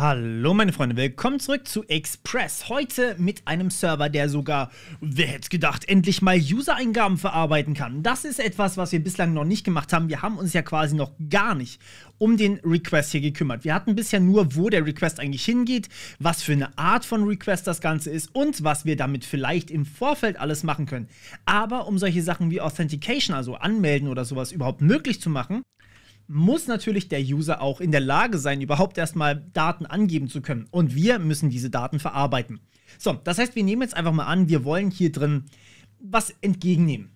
Hallo meine Freunde, willkommen zurück zu Express. Heute mit einem Server, der sogar, wer hätte gedacht, endlich mal User-Eingaben verarbeiten kann. Das ist etwas, was wir bislang noch nicht gemacht haben. Wir haben uns ja quasi noch gar nicht um den Request hier gekümmert. Wir hatten bisher nur, wo der Request eigentlich hingeht, was für eine Art von Request das Ganze ist und was wir damit vielleicht im Vorfeld alles machen können. Aber um solche Sachen wie Authentication, also anmelden oder sowas überhaupt möglich zu machen, muss natürlich der User auch in der Lage sein, überhaupt erstmal Daten angeben zu können. Und wir müssen diese Daten verarbeiten. So, das heißt, wir nehmen jetzt einfach mal an, wir wollen hier drin was entgegennehmen.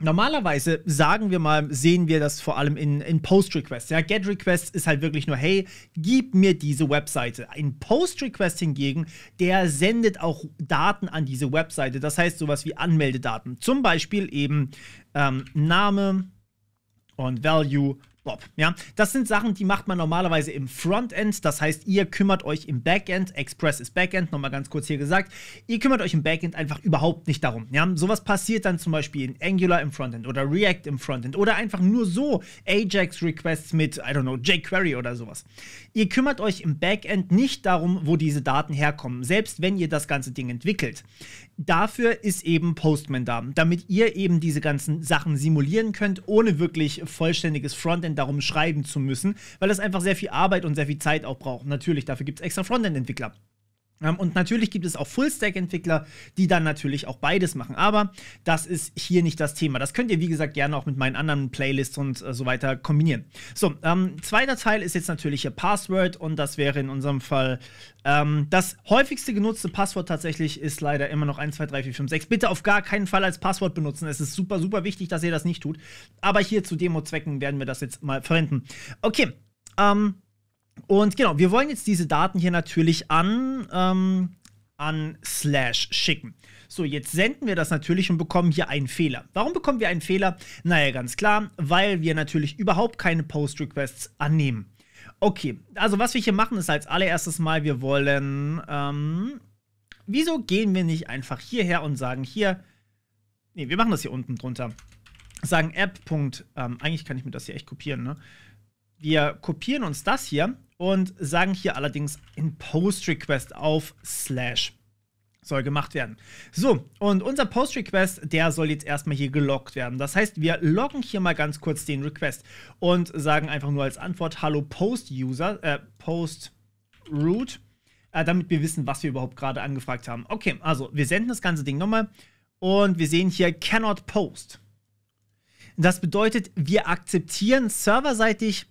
Normalerweise sagen wir mal, sehen wir das vor allem in, in Post-Requests. Ja, Get-Requests ist halt wirklich nur, hey, gib mir diese Webseite. Ein Post-Request hingegen, der sendet auch Daten an diese Webseite. Das heißt, sowas wie Anmeldedaten. Zum Beispiel eben ähm, Name und Value Bob. Ja, das sind Sachen, die macht man normalerweise im Frontend. Das heißt, ihr kümmert euch im Backend. Express ist Backend, nochmal ganz kurz hier gesagt. Ihr kümmert euch im Backend einfach überhaupt nicht darum. Ja, sowas passiert dann zum Beispiel in Angular im Frontend oder React im Frontend oder einfach nur so Ajax-Requests mit, I don't know, jQuery oder sowas. Ihr kümmert euch im Backend nicht darum, wo diese Daten herkommen, selbst wenn ihr das ganze Ding entwickelt. Dafür ist eben Postman da, damit ihr eben diese ganzen Sachen simulieren könnt, ohne wirklich vollständiges Frontend Frontend darum schreiben zu müssen, weil das einfach sehr viel Arbeit und sehr viel Zeit auch braucht. Natürlich, dafür gibt es extra Frontend-Entwickler. Ähm, und natürlich gibt es auch Full-Stack-Entwickler, die dann natürlich auch beides machen. Aber das ist hier nicht das Thema. Das könnt ihr, wie gesagt, gerne auch mit meinen anderen Playlists und äh, so weiter kombinieren. So, ähm, zweiter Teil ist jetzt natürlich hier Password und das wäre in unserem Fall ähm, das häufigste genutzte Passwort tatsächlich ist leider immer noch 1, 2, 3, 4, 5, 6. Bitte auf gar keinen Fall als Passwort benutzen. Es ist super, super wichtig, dass ihr das nicht tut. Aber hier zu Demo-Zwecken werden wir das jetzt mal verwenden. Okay, ähm, und genau, wir wollen jetzt diese Daten hier natürlich an, ähm, an Slash schicken. So, jetzt senden wir das natürlich und bekommen hier einen Fehler. Warum bekommen wir einen Fehler? Naja, ganz klar, weil wir natürlich überhaupt keine Post-Requests annehmen. Okay, also was wir hier machen ist als allererstes mal, wir wollen, ähm, wieso gehen wir nicht einfach hierher und sagen hier, nee, wir machen das hier unten drunter, sagen app. Ähm, eigentlich kann ich mir das hier echt kopieren, ne? Wir kopieren uns das hier und sagen hier allerdings in Post Request auf slash soll gemacht werden. So, und unser Post-Request, der soll jetzt erstmal hier geloggt werden. Das heißt, wir loggen hier mal ganz kurz den Request und sagen einfach nur als Antwort Hallo Post-User, äh, Post-Root, äh, damit wir wissen, was wir überhaupt gerade angefragt haben. Okay, also wir senden das ganze Ding nochmal und wir sehen hier Cannot Post. Das bedeutet, wir akzeptieren serverseitig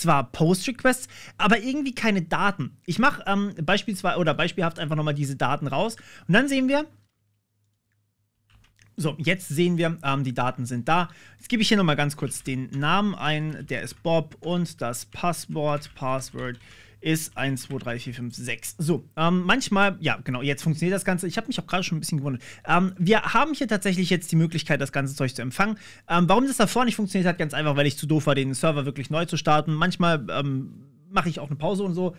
zwar Post-Requests, aber irgendwie keine Daten. Ich mache ähm, beispielsweise oder beispielhaft einfach nochmal diese Daten raus und dann sehen wir, so, jetzt sehen wir, ähm, die Daten sind da. Jetzt gebe ich hier nochmal ganz kurz den Namen ein, der ist Bob und das Passwort, Password ist 1, 2, 3, 4, 5, 6. So, ähm, manchmal, ja, genau, jetzt funktioniert das Ganze. Ich habe mich auch gerade schon ein bisschen gewundert. Ähm, wir haben hier tatsächlich jetzt die Möglichkeit, das ganze Zeug zu empfangen. Ähm, warum das davor nicht funktioniert hat, ganz einfach, weil ich zu doof war, den Server wirklich neu zu starten. Manchmal ähm, mache ich auch eine Pause und so.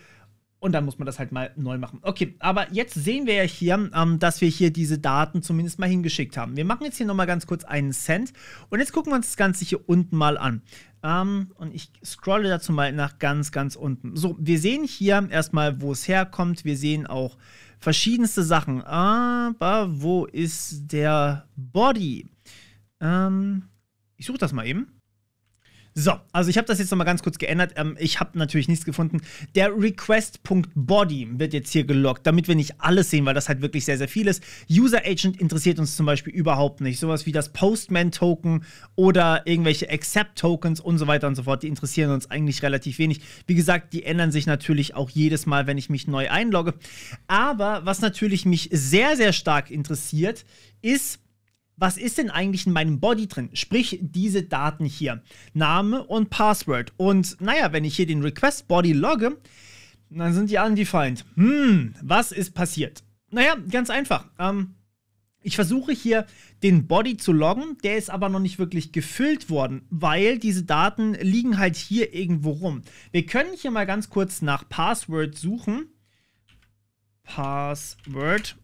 Und dann muss man das halt mal neu machen. Okay, aber jetzt sehen wir ja hier, ähm, dass wir hier diese Daten zumindest mal hingeschickt haben. Wir machen jetzt hier nochmal ganz kurz einen Cent. Und jetzt gucken wir uns das Ganze hier unten mal an. Um, ähm, und ich scrolle dazu mal nach ganz, ganz unten. So, wir sehen hier erstmal, wo es herkommt. Wir sehen auch verschiedenste Sachen. Aber wo ist der Body? Um, ähm, ich suche das mal eben. So, also ich habe das jetzt nochmal ganz kurz geändert. Ähm, ich habe natürlich nichts gefunden. Der Request.body wird jetzt hier gelockt, damit wir nicht alles sehen, weil das halt wirklich sehr, sehr viel ist. User Agent interessiert uns zum Beispiel überhaupt nicht. Sowas wie das Postman-Token oder irgendwelche Accept-Tokens und so weiter und so fort, die interessieren uns eigentlich relativ wenig. Wie gesagt, die ändern sich natürlich auch jedes Mal, wenn ich mich neu einlogge. Aber was natürlich mich sehr, sehr stark interessiert, ist was ist denn eigentlich in meinem Body drin? Sprich, diese Daten hier, Name und Password. Und naja, wenn ich hier den Request Body logge, dann sind die undefined. Hm, was ist passiert? Naja, ganz einfach. Ähm, ich versuche hier den Body zu loggen, der ist aber noch nicht wirklich gefüllt worden, weil diese Daten liegen halt hier irgendwo rum. Wir können hier mal ganz kurz nach Password suchen. Password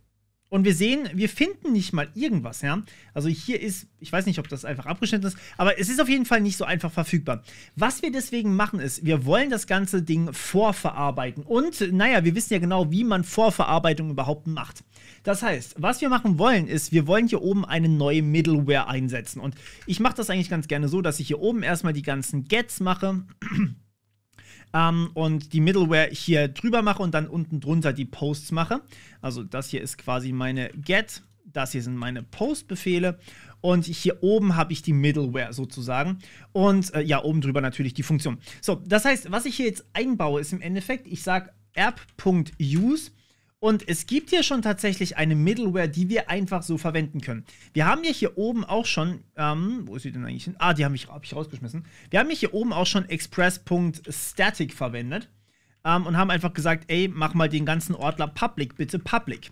und wir sehen, wir finden nicht mal irgendwas, ja. Also hier ist, ich weiß nicht, ob das einfach abgeschnitten ist, aber es ist auf jeden Fall nicht so einfach verfügbar. Was wir deswegen machen ist, wir wollen das ganze Ding vorverarbeiten. Und naja, wir wissen ja genau, wie man Vorverarbeitung überhaupt macht. Das heißt, was wir machen wollen, ist, wir wollen hier oben eine neue Middleware einsetzen. Und ich mache das eigentlich ganz gerne so, dass ich hier oben erstmal die ganzen Gets mache ähm, und die Middleware hier drüber mache und dann unten drunter die Posts mache. Also das hier ist quasi meine Get, das hier sind meine Post-Befehle und hier oben habe ich die Middleware sozusagen und äh, ja, oben drüber natürlich die Funktion. So, das heißt, was ich hier jetzt einbaue, ist im Endeffekt, ich sage app.use und es gibt hier schon tatsächlich eine Middleware, die wir einfach so verwenden können. Wir haben ja hier oben auch schon, ähm, wo ist sie denn eigentlich hin? Ah, die habe ich, hab ich rausgeschmissen. Wir haben hier oben auch schon express.static verwendet ähm, und haben einfach gesagt, ey, mach mal den ganzen Ordner public, bitte public.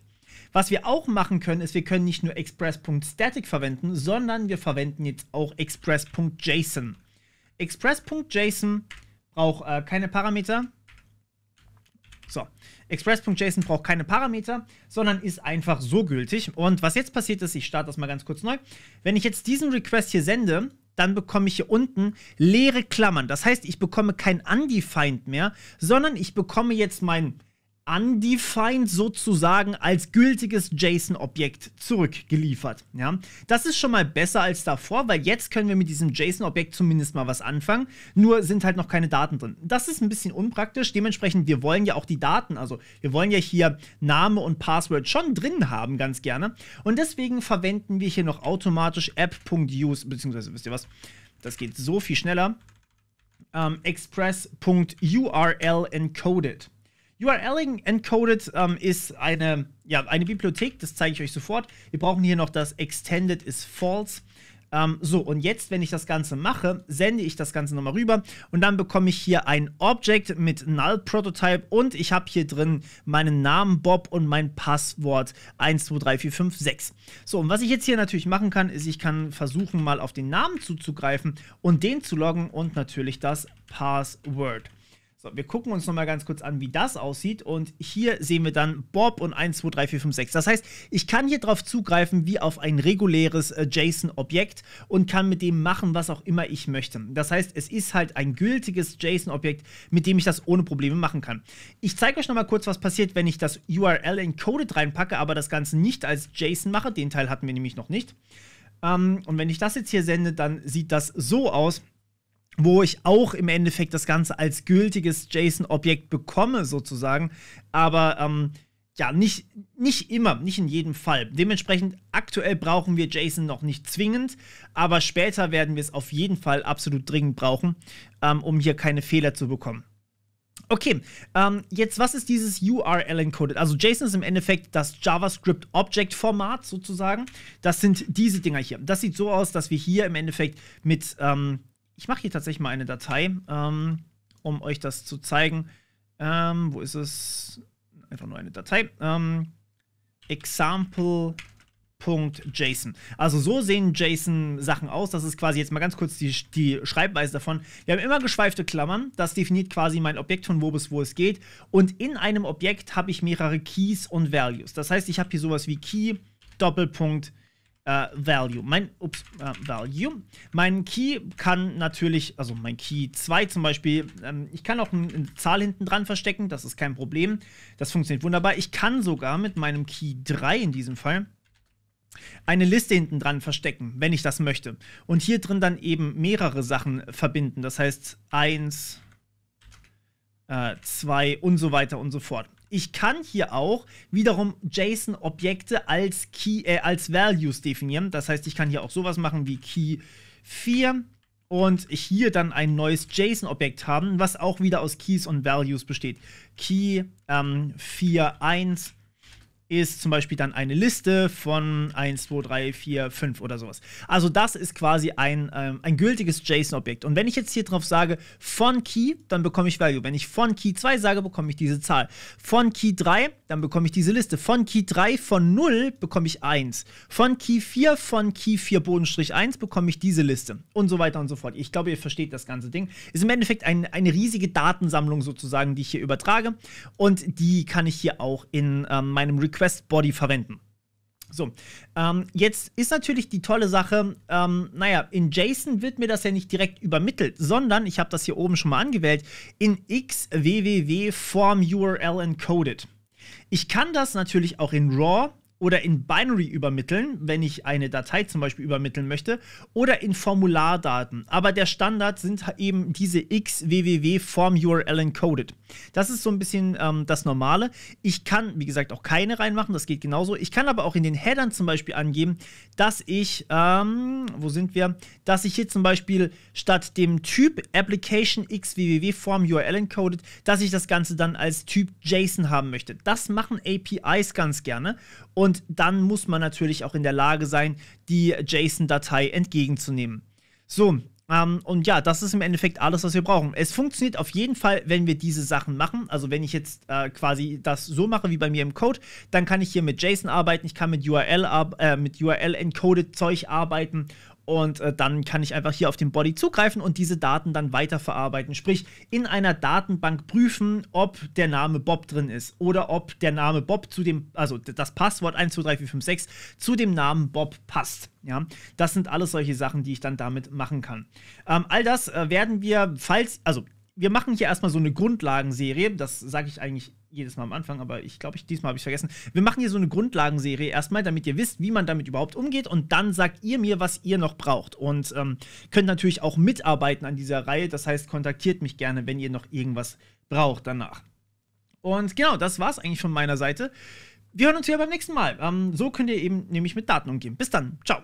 Was wir auch machen können, ist, wir können nicht nur express.static verwenden, sondern wir verwenden jetzt auch express.json. Express.json braucht äh, keine Parameter, so, express.json braucht keine Parameter, sondern ist einfach so gültig. Und was jetzt passiert ist, ich starte das mal ganz kurz neu. Wenn ich jetzt diesen Request hier sende, dann bekomme ich hier unten leere Klammern. Das heißt, ich bekomme kein undefined mehr, sondern ich bekomme jetzt mein undefined sozusagen als gültiges JSON-Objekt zurückgeliefert. Ja? Das ist schon mal besser als davor, weil jetzt können wir mit diesem JSON-Objekt zumindest mal was anfangen, nur sind halt noch keine Daten drin. Das ist ein bisschen unpraktisch, dementsprechend, wir wollen ja auch die Daten, also wir wollen ja hier Name und Password schon drin haben, ganz gerne. Und deswegen verwenden wir hier noch automatisch app.use, beziehungsweise wisst ihr was, das geht so viel schneller, ähm, express.url encoded. URLing Encoded ähm, ist eine, ja, eine Bibliothek, das zeige ich euch sofort. Wir brauchen hier noch das Extended is false. Ähm, so, und jetzt, wenn ich das Ganze mache, sende ich das Ganze nochmal rüber und dann bekomme ich hier ein Object mit Null Prototype und ich habe hier drin meinen Namen Bob und mein Passwort 123456. So, und was ich jetzt hier natürlich machen kann, ist, ich kann versuchen, mal auf den Namen zuzugreifen und den zu loggen und natürlich das Password. So, wir gucken uns nochmal ganz kurz an, wie das aussieht. Und hier sehen wir dann Bob und 1, 2, 3, 4, 5, 6. Das heißt, ich kann hier drauf zugreifen wie auf ein reguläres äh, JSON-Objekt und kann mit dem machen, was auch immer ich möchte. Das heißt, es ist halt ein gültiges JSON-Objekt, mit dem ich das ohne Probleme machen kann. Ich zeige euch nochmal kurz, was passiert, wenn ich das URL-Encoded reinpacke, aber das Ganze nicht als JSON mache. Den Teil hatten wir nämlich noch nicht. Ähm, und wenn ich das jetzt hier sende, dann sieht das so aus wo ich auch im Endeffekt das Ganze als gültiges JSON-Objekt bekomme, sozusagen. Aber ähm, ja, nicht, nicht immer, nicht in jedem Fall. Dementsprechend, aktuell brauchen wir JSON noch nicht zwingend, aber später werden wir es auf jeden Fall absolut dringend brauchen, ähm, um hier keine Fehler zu bekommen. Okay, ähm, jetzt was ist dieses URL-encoded? Also JSON ist im Endeffekt das JavaScript Object Format sozusagen. Das sind diese Dinger hier. Das sieht so aus, dass wir hier im Endeffekt mit ähm, ich mache hier tatsächlich mal eine Datei, ähm, um euch das zu zeigen. Ähm, wo ist es? Einfach nur eine Datei. Ähm, example.json. Also so sehen JSON-Sachen aus. Das ist quasi jetzt mal ganz kurz die, die Schreibweise davon. Wir haben immer geschweifte Klammern. Das definiert quasi mein Objekt von wo bis wo es geht. Und in einem Objekt habe ich mehrere Keys und Values. Das heißt, ich habe hier sowas wie Key, Doppelpunkt, äh, Value. Mein ups, äh, Value. Mein Key kann natürlich, also mein Key 2 zum Beispiel, ähm, ich kann auch eine Zahl hinten dran verstecken, das ist kein Problem. Das funktioniert wunderbar. Ich kann sogar mit meinem Key 3 in diesem Fall eine Liste hinten dran verstecken, wenn ich das möchte. Und hier drin dann eben mehrere Sachen verbinden. Das heißt 1, 2 äh, und so weiter und so fort. Ich kann hier auch wiederum JSON-Objekte als Key, äh, als Values definieren. Das heißt, ich kann hier auch sowas machen wie Key 4 und hier dann ein neues JSON-Objekt haben, was auch wieder aus Keys und Values besteht. Key ähm, 1, ist zum Beispiel dann eine Liste von 1, 2, 3, 4, 5 oder sowas. Also das ist quasi ein, ähm, ein gültiges JSON-Objekt. Und wenn ich jetzt hier drauf sage von Key, dann bekomme ich Value. Wenn ich von Key 2 sage, bekomme ich diese Zahl. Von Key 3, dann bekomme ich diese Liste. Von Key 3 von 0 bekomme ich 1. Von Key 4 von Key 4 Bodenstrich 1 bekomme ich diese Liste. Und so weiter und so fort. Ich glaube, ihr versteht das ganze Ding. Ist im Endeffekt ein, eine riesige Datensammlung sozusagen, die ich hier übertrage. Und die kann ich hier auch in ähm, meinem Request Quest Body verwenden. So, ähm, jetzt ist natürlich die tolle Sache, ähm, naja, in JSON wird mir das ja nicht direkt übermittelt, sondern, ich habe das hier oben schon mal angewählt, in xwww form URL encoded. Ich kann das natürlich auch in RAW oder in Binary übermitteln, wenn ich eine Datei zum Beispiel übermitteln möchte, oder in Formulardaten. Aber der Standard sind eben diese xwww Form URL encoded. Das ist so ein bisschen ähm, das Normale. Ich kann, wie gesagt, auch keine reinmachen, das geht genauso. Ich kann aber auch in den Headern zum Beispiel angeben, dass ich, ähm, wo sind wir, dass ich hier zum Beispiel statt dem Typ Application xwww Form URL encoded, dass ich das Ganze dann als Typ JSON haben möchte. Das machen APIs ganz gerne. Und und dann muss man natürlich auch in der Lage sein, die JSON-Datei entgegenzunehmen. So, ähm, und ja, das ist im Endeffekt alles, was wir brauchen. Es funktioniert auf jeden Fall, wenn wir diese Sachen machen. Also wenn ich jetzt äh, quasi das so mache wie bei mir im Code, dann kann ich hier mit JSON arbeiten, ich kann mit URL, äh, mit URL encoded Zeug arbeiten und äh, dann kann ich einfach hier auf den Body zugreifen und diese Daten dann weiterverarbeiten. Sprich, in einer Datenbank prüfen, ob der Name Bob drin ist oder ob der Name Bob zu dem, also das Passwort 123456 zu dem Namen Bob passt. Ja, das sind alles solche Sachen, die ich dann damit machen kann. Ähm, all das äh, werden wir, falls, also wir machen hier erstmal so eine Grundlagenserie. Das sage ich eigentlich jedes Mal am Anfang, aber ich glaube, ich, diesmal habe ich vergessen. Wir machen hier so eine Grundlagenserie erstmal, damit ihr wisst, wie man damit überhaupt umgeht. Und dann sagt ihr mir, was ihr noch braucht. Und ähm, könnt natürlich auch mitarbeiten an dieser Reihe. Das heißt, kontaktiert mich gerne, wenn ihr noch irgendwas braucht danach. Und genau, das war es eigentlich von meiner Seite. Wir hören uns wieder beim nächsten Mal. Ähm, so könnt ihr eben nämlich mit Daten umgehen. Bis dann. Ciao.